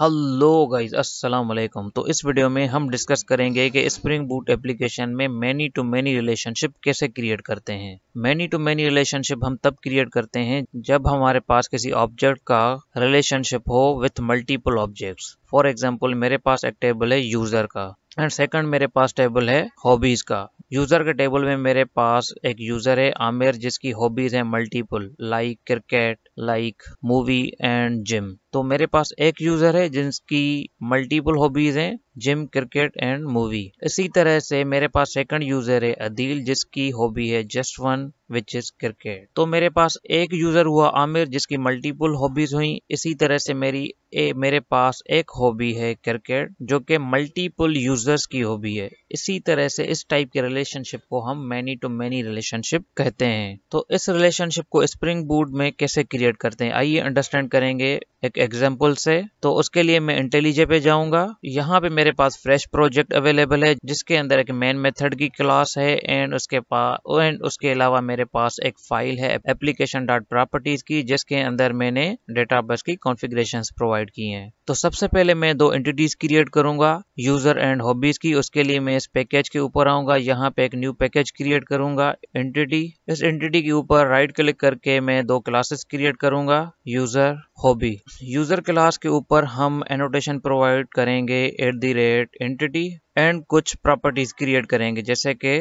hello guys अस्सलाम वालेकुम तो इस वीडियो में हम डिस्कस करेंगे कि स्प्रिंग बूट एप्लीकेशन में मैनी टू मैनी रिलेशनशिप कैसे क्रिएट करते हैं मैनी टू मैनी रिलेशनशिप हम तब क्रिएट करते हैं जब हमारे पास किसी ऑब्जेक्ट का रिलेशनशिप हो with multiple objects for example मेरे पास एक टेबल है यूजर का एंड सेकंड मेरे पास टेबल है हॉबीज का यूजर के टेबल में मेरे पास एक यूजर है आमिर जिसकी हॉबीज है multiple like cricket like movie and gym तो मेरे पास एक यूज़र है जिसकी मल्टीपल हॉबीज़ हैं जिम क्रिकेट एंड मूवी इसी तरह से मेरे पास सेकंड यूज़र है अदील जिसकी हॉबी है just one which is cricket तो मेरे पास एक यूज़र हुआ आमिर जिसकी मल्टीपल हॉबीज़ हुई इसी तरह से मेरी ए, मेरे पास एक हॉबी है क्रिकेट जो कि मल्टीपल यूज़र्स की हॉबी है इसी तरह से इस टाइप के रिलेशनशिप को हम मैनी टू मैनी रिलेशनशिप कहते हैं तो इस रिलेशनशिप को स्प्रिंग बूट में कैसे क्रिएट करते हैं आइए अंडरस्टैंड करेंगे एक एग्जाम्पल से तो उसके लिए मैं इंटेलीजे पे जाऊंगा यहाँ पे मेरे पास फ्रेश प्रोजेक्ट अवेलेबल है जिसके अंदर एक मेन मेथड की क्लास है एंड उसके पास एंड उसके अलावा मेरे पास एक फाइल है एप्लीकेशन डॉट प्रॉपर्टीज की जिसके अंदर मैंने डेटा बस की कॉन्फिग्रेशन प्रोवाइड की है तो सबसे पहले मैं दो एंटिटीज क्रिएट करूंगा यूजर एंड हॉबीज की उसके लिए मैं इस पैकेज के ऊपर आऊंगा यहाँ पे एक न्यू पैकेज क्रिएट करूंगा एंटिटी इस एंटिटी के ऊपर राइट क्लिक करके मैं दो क्लासेस क्रिएट करूंगा यूजर हॉबी यूज़र क्लास के ऊपर हम एनोटेशन प्रोवाइड करेंगे at the rate entity and कुछ प्रॉपर्टीज़ क्रिएट करेंगे जैसे कि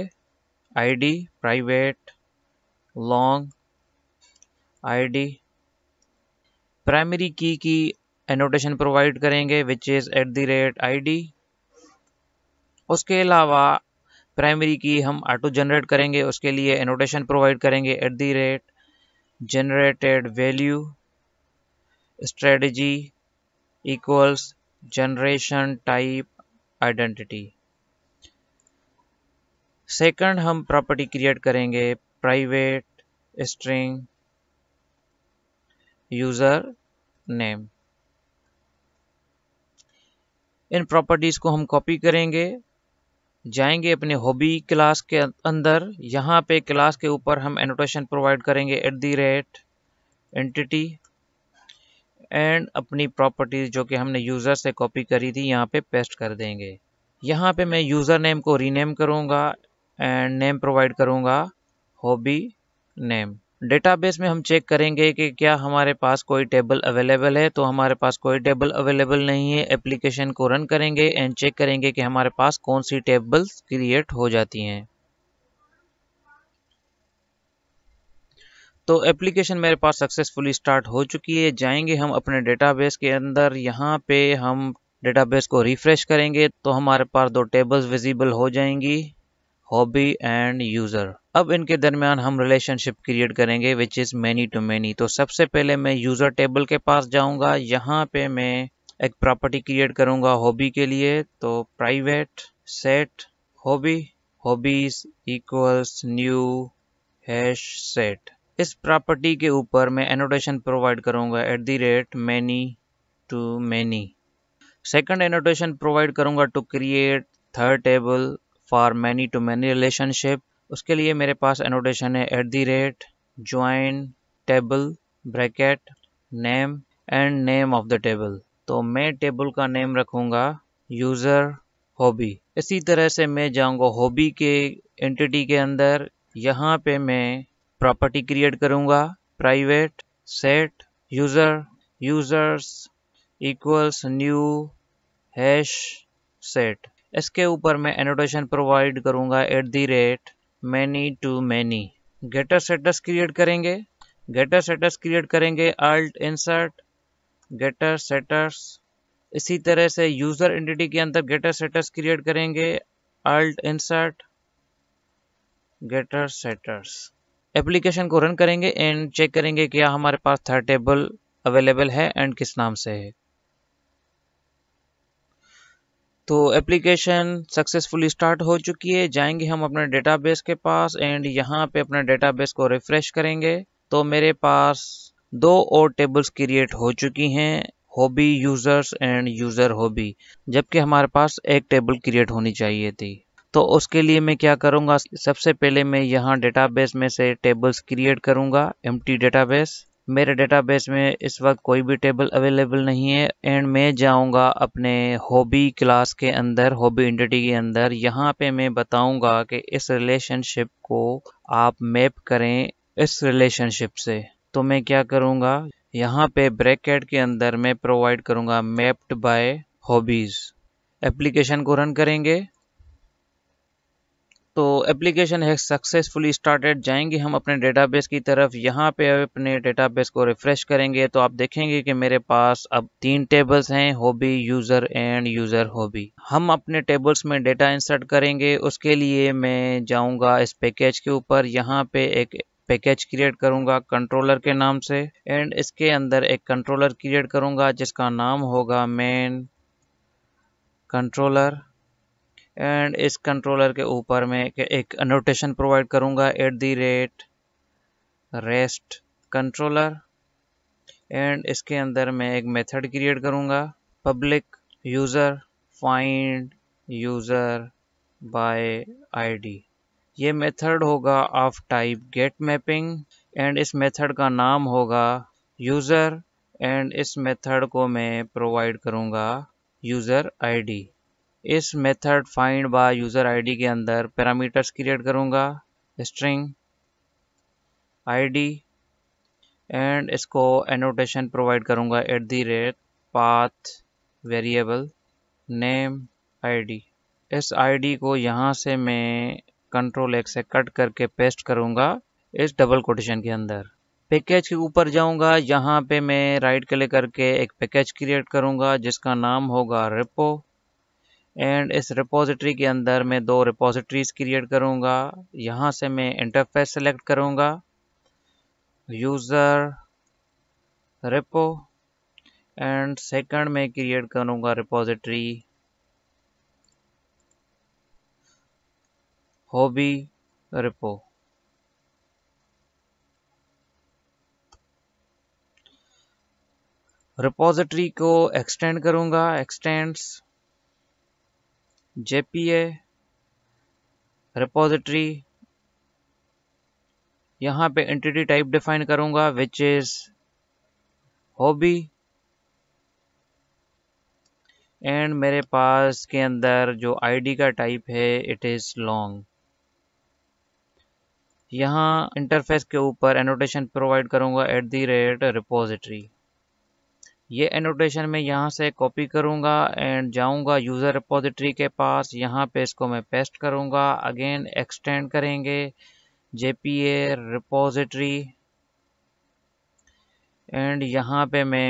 ID private long ID primary key की एनोटेशन प्रोवाइड करेंगे which is at the rate I उसके अलावा प्राइमरी की हम ऑटो जनरेट करेंगे उसके लिए एनोटेशन प्रोवाइड करेंगे at the rate generated value strategy equals generation type identity second हम प्रॉपर्टी क्रिएट करेंगे प्राइवेट स्ट्रिंग यूजर नेम इन प्रॉपर्टीज को हम कॉपी करेंगे जाएंगे अपने हॉबी क्लास के अंदर यहाँ पे क्लास के ऊपर हम एनोटेशन प्रोवाइड करेंगे at the rate entity and अपनी प्रॉपर्टीज जो कि हमने यूज़र से कॉपी करी थी यहाँ पे पेस्ट कर देंगे यहाँ पे मैं यूज़र नेम को रीनेम करूँगा एंड नेम प्रोवाइड करूँगा हॉबी नेम डेटाबेस में हम चेक करेंगे कि क्या हमारे पास कोई टेबल अवेलेबल है तो हमारे पास कोई टेबल अवेलेबल नहीं है एप्लीकेशन को रन करेंगे एंड चेक करेंगे कि हमारे पास कौन सी टेबल्स क्रिएट हो जाती हैं तो एप्लीकेशन मेरे पास सक्सेसफुली स्टार्ट हो चुकी है जाएंगे हम अपने डेटाबेस के अंदर यहाँ पे हम डेटाबेस को रिफ्रेश करेंगे तो हमारे पास दो टेबल्स विजिबल हो जाएंगी हॉबी एंड यूज़र अब इनके दरमियान हम रिलेशनशिप क्रिएट करेंगे which is many to many तो सबसे पहले मैं यूज़र टेबल के पास जाऊंगा यहाँ पे मैं एक प्रॉपर्टी क्रिएट करूंगा हॉबी के लिए तो private set hobby hobbies equals new hash set इस प्रॉपर्टी के ऊपर मैं एनोटेशन प्रोवाइड करूँगा at the rate many to many second annotation provide करूंगा to create third table for many to many relationship उसके लिए मेरे पास एनोटेशन है at the rate join table bracket name and name of the table तो मैं table का name रखूंगा यूज़र हॉबी इसी तरह से मैं जाऊँगा हॉबी के एंटिटी के अंदर यहाँ पे मैं प्रॉपर्टी क्रिएट करूंगा private set user users equals new hash set इसके ऊपर मैं एनोटेशन प्रोवाइड करूंगा at the rate many to many getter setters create करेंगे गेटर सेटस क्रिएट करेंगे अल्ट इंसर्ट गेटर सेटर्स इसी तरह से यूज़र एंटिटी के अंदर गेटर सेटस क्रिएट करेंगे alt insert getter setters application को रन करेंगे एंड चेक करेंगे क्या हमारे पास थर्ड टेबल अवेलेबल है एंड किस नाम से है तो एप्लीकेशन सक्सेसफुली स्टार्ट हो चुकी है जाएंगे हम अपने डेटाबेस के पास एंड यहाँ पे अपने डेटाबेस को रिफ्रेश करेंगे तो मेरे पास दो और टेबल्स क्रिएट हो चुकी हैं hobby users and user hobby जबकि हमारे पास एक टेबल क्रिएट होनी चाहिए थी तो उसके लिए मैं क्या करूँगा सबसे पहले मैं यहाँ डेटाबेस में से टेबल्स क्रिएट करूँगा एम डेटाबेस मेरे डेटाबेस में इस वक्त कोई भी टेबल अवेलेबल नहीं है एंड मैं जाऊंगा अपने हॉबी क्लास के अंदर हॉबी इंटिटी के अंदर यहाँ पे मैं बताऊंगा कि इस रिलेशनशिप को आप मैप करें इस रिलेशनशिप से तो मैं क्या करूंगा यहाँ पे ब्रैकेट के अंदर मैं प्रोवाइड करूंगा मैप्ड बाय हॉबीज़ एप्लीकेशन को रन करेंगे तो एप्लीकेशन है सक्सेसफुली स्टार्टेड जाएंगे हम अपने डेटाबेस की तरफ यहाँ पे अपने डेटाबेस को रिफ़्रेश करेंगे तो आप देखेंगे कि मेरे पास अब तीन टेबल्स हैं hobby user and user hobby हम अपने टेबल्स में डेटा इंसर्ट करेंगे उसके लिए मैं जाऊँगा इस पैकेज के ऊपर यहाँ पे एक पैकेज क्रिएट करूंगा कंट्रोलर के नाम से एंड इसके अंदर एक कंट्रोलर क्रिएट करूंगा जिसका नाम होगा मेन कंट्रोलर एंड इस कंट्रोलर के ऊपर मैं एक नोटेशन प्रोवाइड करूँगा at the rate rest controller and इसके अंदर मैं एक मेथड क्रिएट करूँगा public user find user by ID ये मेथड होगा of type get mapping and इस मेथड का नाम होगा यूज़र एंड इस मेथड को मैं प्रोवाइड करूँगा यूज़र आईडी इस method find by user ID के अंदर पैरामीटर्स क्रिएट करूँगा स्ट्रिंग आईडी एंड इसको एनोटेशन प्रोवाइड करूँगा at the rate path variable name ID इस आईडी को यहाँ से मैं कंट्रोल एक से कट करके पेस्ट करूँगा इस डबल कोटेशन के अंदर पैकेज के ऊपर जाऊँगा यहाँ पे मैं राइट क्लिक करके एक पैकेज क्रिएट करूँगा जिसका नाम होगा रिपो एंड इस रिपोजिटरी के अंदर मैं दो रिपोजिटरीज क्रिएट करूँगा यहाँ से मैं इंटरफेस सेलेक्ट करूँगा यूज़र रिपो एंड सेकंड में क्रिएट करूँगा रिपोजिटरी होबी रिपो रिपोजिटरी को एक्सटेंड करूँगा एक्सटेंड्स JPA repository यहाँ पे एंटिटी टाइप डिफाइन करूँगा विच इज होबी एंड मेरे पास के अंदर जो आईडी का टाइप है इट इज़ लॉन्ग यहाँ इंटरफेस के ऊपर एनोटेशन प्रोवाइड करूंगा एट दी रेट रिपोजिटरी ये एनोटेशन मैं यहाँ से कॉपी करूँगा एंड जाऊँगा यूज़र रिपोजिटरी के पास यहाँ पे इसको मैं पेस्ट करूँगा अगेन एक्सटेंड करेंगे J P A repository and यहाँ पे मैं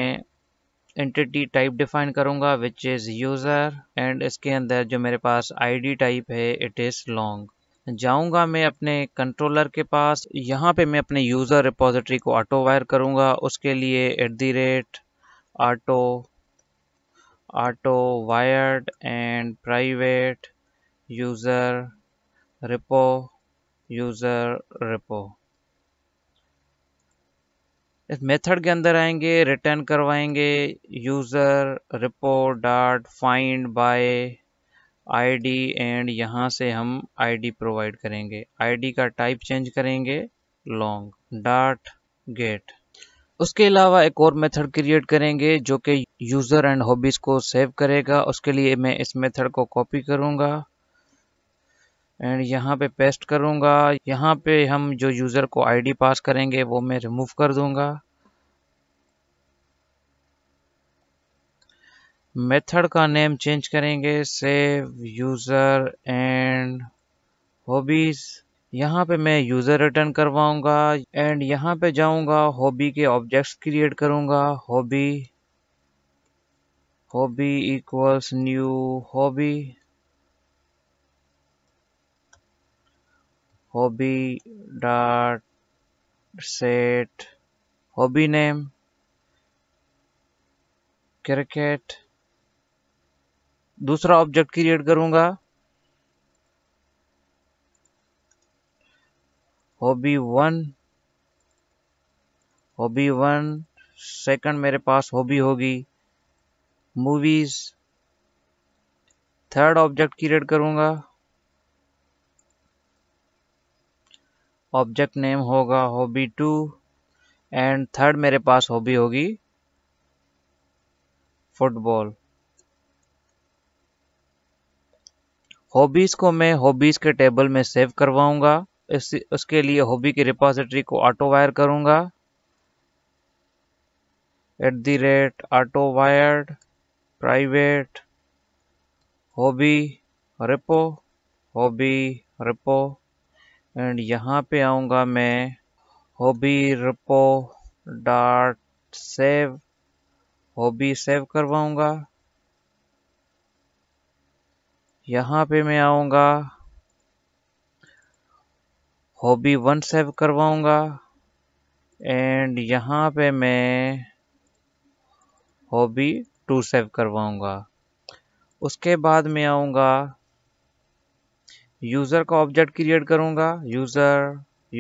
एंटिटी टाइप डिफाइन करूँगा विच इज़ यूज़र एंड इसके अंदर जो मेरे पास आईडी टाइप है इट इज़ लॉन्ग जाऊंगा मैं अपने कंट्रोलर के पास यहाँ पे मैं अपने यूज़र रिपोजिटरी को ऑटो वायर करूँगा उसके लिए at the rate auto auto wired and private user repo user repo इस मेथड के अंदर आएंगे रिटर्न करवाएंगे user repo dot find by ID and यहाँ से हम आईडी प्रोवाइड करेंगे आईडी का टाइप चेंज करेंगे लॉन्ग डॉट गेट उसके अलावा एक और मेथड क्रिएट करेंगे जो कि यूज़र एंड हॉबीज़ को सेव करेगा उसके लिए मैं इस मेथड को कॉपी करूँगा एंड यहाँ पे पेस्ट करूँगा यहाँ पे हम जो यूज़र को आईडी पास करेंगे वो मैं रिमूव कर दूंगा मेथड का नेम चेंज करेंगे सेव यूज़र एंड हॉबीज़ यहाँ पे मैं यूज़र रिटर्न करवाऊंगा एंड यहाँ पे जाऊँगा हॉबी के ऑब्जेक्ट्स क्रिएट करूंगा hobby hobby equals new hobby hobby dot set hobby name cricket दूसरा ऑब्जेक्ट क्रिएट करूंगा hobby one hobby one second मेरे पास हॉबी होगी मूवीज थर्ड ऑब्जेक्ट क्रिएट करूंगा ऑब्जेक्ट नेम होगा हॉबी टू एंड थर्ड मेरे पास हॉबी होगी फुटबॉल हॉबीज को मैं हॉबीज के टेबल में सेव करवाऊंगा इस उसके लिए हॉबी की रिपोजिटरी को ऑटो वायर करूँगा at the rate auto wired private hobby repo hobby repo and यहाँ पे आऊँगा मैं hobby repo dot save hobby save करवाऊँगा यहाँ पे मैं आऊँगा हॉबी वन सेव करवाऊँगा एंड यहाँ पे मैं हॉबी टू सेव करवाऊँगा उसके बाद मैं आऊँगा यूज़र का ऑब्जेक्ट क्रिएट करूँगा user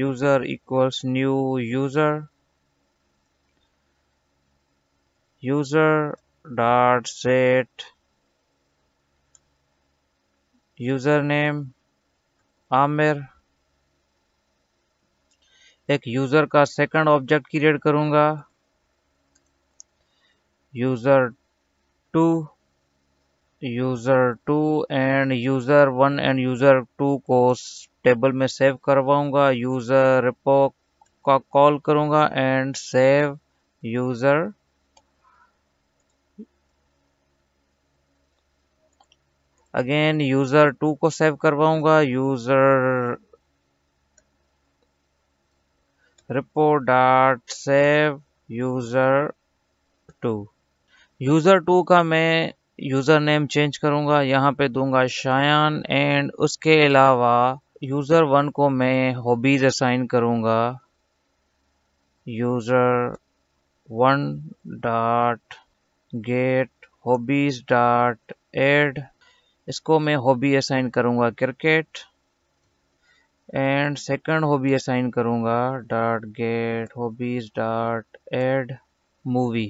user equals new user user dot set user name Aamir एक यूज़र का सेकंड ऑब्जेक्ट क्रिएट करूँगा user two user two and user one and user two को टेबल में सेव करवाऊँगा यूज़र रिपो का call करूँगा and save user again user two को save करवाऊँगा user report save user two user two का मैं यूज़र नेम चेंज करूँगा यहाँ पे दूंगा शायान एंड उसके अलावा यूज़र वन को मैं हॉबीज़ असाइन करूँगा user one dot get hobbies dot add इसको मैं हॉबी असाइन करूँगा cricket and second hobby assign करूँगा dot get hobbies dot add movie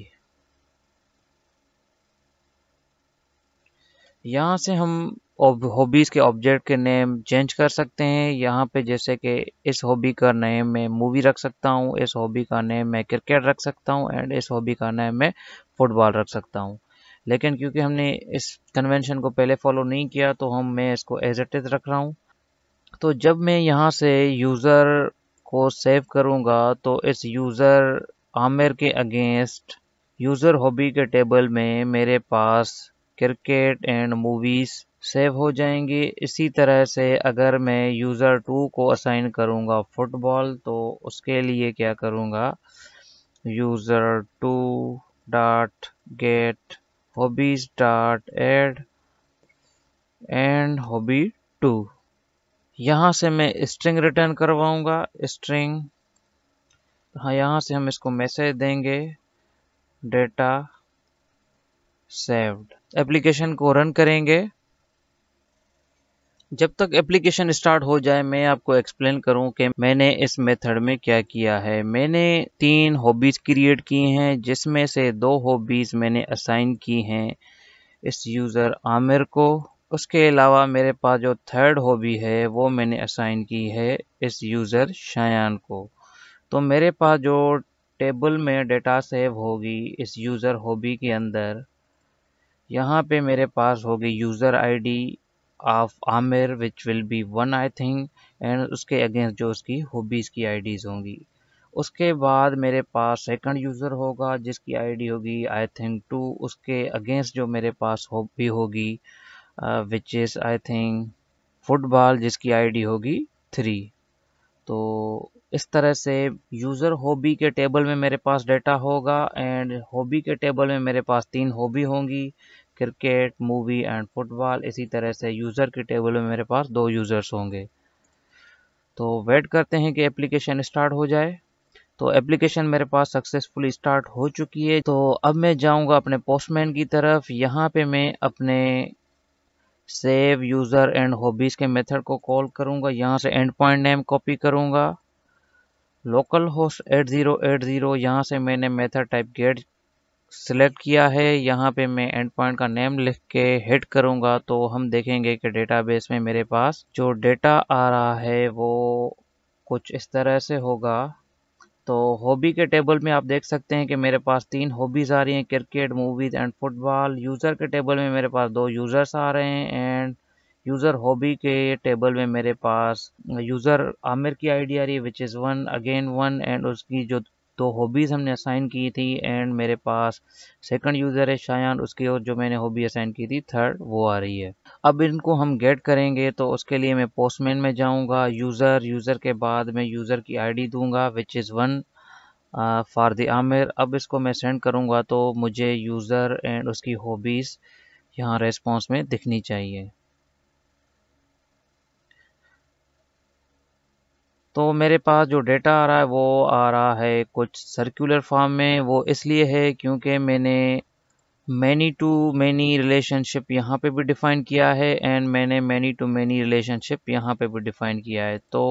यहाँ से हम हॉबीज़ के ऑब्जेक्ट के नेम चेंज कर सकते हैं यहाँ पे जैसे कि इस हॉबी का नेम मैं मूवी रख सकता हूँ इस हॉबी का नेम मैं क्रिकेट रख सकता हूँ एंड इस हॉबी का नेम मैं फुटबॉल रख सकता हूँ लेकिन क्योंकि हमने इस कन्वेंशन को पहले फॉलो नहीं किया तो हम मैं इसको एज एट इज रख रहा हूँ तो जब मैं यहाँ से यूज़र को सेव करूँगा तो इस यूज़र आमिर के अगेंस्ट यूज़र हॉबी के टेबल में मेरे पास क्रिकेट एंड मूवीज़ सेव हो जाएंगे इसी तरह से अगर मैं यूज़र टू को असाइन करूँगा फुटबॉल तो उसके लिए क्या करूँगा user two dot get hobbies dot add and hobby two यहाँ से मैं स्ट्रिंग रिटर्न करवाऊँगा स्ट्रिंग हाँ यहाँ से हम इसको मैसेज देंगे डेटा सेव्ड एप्लीकेशन को रन करेंगे जब तक एप्लीकेशन स्टार्ट हो जाए मैं आपको एक्सप्लेन करूं कि मैंने इस मेथड में क्या किया है मैंने तीन हॉबीज क्रिएट की हैं जिसमें से दो हॉबीज मैंने असाइन की हैं इस यूज़र आमिर को उसके अलावा मेरे पास जो थर्ड हॉबी है वो मैंने असाइन की है इस यूज़र शायान को तो मेरे पास जो टेबल में डेटा सेव होगी इस यूज़र हॉबी के अंदर यहाँ पे मेरे पास होगी user ID of Aamir which will be one I think and उसके अगेंस्ट जो उसकी हॉबीज़ की आईडीज़ होंगी उसके बाद मेरे पास सेकंड यूज़र होगा जिसकी आईडी होगी आई थिंक टू उसके अगेंस्ट जो मेरे पास हॉबी होगी which is I think football जिसकी आईडी होगी थ्री तो इस तरह से यूज़र हॉबी के टेबल में मेरे पास डेटा होगा एंड हॉबी के टेबल में मेरे पास तीन हॉबी होंगी क्रिकेट मूवी एंड फुटबॉल इसी तरह से यूज़र के टेबल में मेरे पास दो यूज़र्स होंगे तो वेट करते हैं कि एप्लीकेशन स्टार्ट हो जाए तो एप्लीकेशन मेरे पास सक्सेसफुली स्टार्ट हो चुकी है तो अब मैं जाऊंगा अपने पोस्टमैन की तरफ यहाँ पे मैं अपने सेव यूज़र एंड हॉबीज़ के मेथड को कॉल करूँगा यहाँ से एंड पॉइंट नेम कॉपी करूँगा localhost at zero at zero यहाँ से मैंने मेथड टाइप गेट सेलेक्ट किया है यहाँ पे मैं एंड पॉइंट का नेम लिख के हिट करूँगा तो हम देखेंगे कि डेटाबेस में मेरे पास जो डेटा आ रहा है वो कुछ इस तरह से होगा तो हॉबी के टेबल में आप देख सकते हैं कि मेरे पास तीन हॉबीज़ आ रही हैं cricket movies and football user के टेबल में मेरे पास दो यूज़र्स आ रहे हैं एंड यूज़र हॉबी के टेबल में मेरे पास यूज़र आमिर की आईडी आ रही है which is one again one and उसकी जो तो हॉबीज़ हमने असाइन की थी एंड मेरे पास सेकंड यूज़र है शायान उसकी और जो मैंने हॉबी असाइन की थी थर्ड वो आ रही है अब इनको हम गेट करेंगे तो उसके लिए मैं पोस्टमैन में जाऊँगा यूज़र यूज़र के बाद मैं यूज़र की आईडी दूंगा which is one the Aamir अब इसको मैं सेंड करूँगा तो मुझे यूज़र एंड उसकी हॉबीज़ यहाँ रेस्पॉन्स में दिखनी चाहिए तो मेरे पास जो डेटा आ रहा है वो आ रहा है कुछ सर्कुलर फॉर्म में वो इसलिए है क्योंकि मैंने मैनी टू मैनी रिलेशनशिप यहाँ पे भी डिफ़ाइन किया है एंड मैंने मैनी टू मैनी रिलेशनशिप यहाँ पे भी डिफ़ाइन किया है तो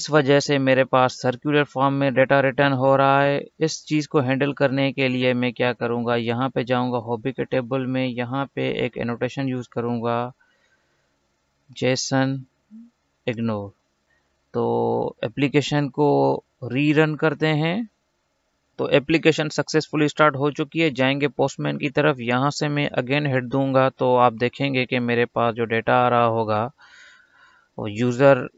इस वजह से मेरे पास सर्कुलर फॉर्म में डेटा रिटर्न हो रहा है इस चीज़ को हैंडल करने के लिए मैं क्या करूँगा यहाँ पे जाऊँगा हॉबी के टेबल में यहाँ पे एक एनोटेशन यूज़ करूँगा जेसन इग्नोर तो एप्लीकेशन को रीरन करते हैं तो एप्लीकेशन सक्सेसफुली स्टार्ट हो चुकी है जाएंगे पोस्टमैन की तरफ यहाँ से मैं अगेन हेड दूंगा तो आप देखेंगे कि मेरे पास जो डेटा आ रहा होगा वो यूज़र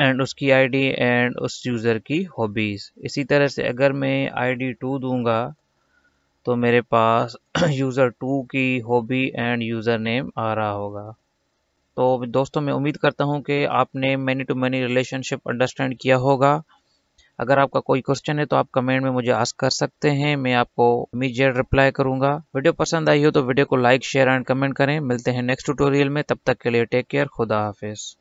एंड उसकी आईडी एंड उस यूज़र की हॉबीज़ इसी तरह से अगर मैं आईडी टू दूंगा तो मेरे पास यूज़र टू की हॉबी एंड यूज़र नेम आ रहा होगा तो दोस्तों मैं उम्मीद करता हूं कि आपने many to many relationship understand किया होगा अगर आपका कोई क्वेश्चन है तो आप कमेंट में मुझे आस्क कर सकते हैं मैं आपको इमीजिएट रिप्लाई करूंगा वीडियो पसंद आई हो तो वीडियो को लाइक शेयर एंड कमेंट करें मिलते हैं नेक्स्ट ट्यूटोरियल में तब तक के लिए टेक केयर खुदा हाफिज़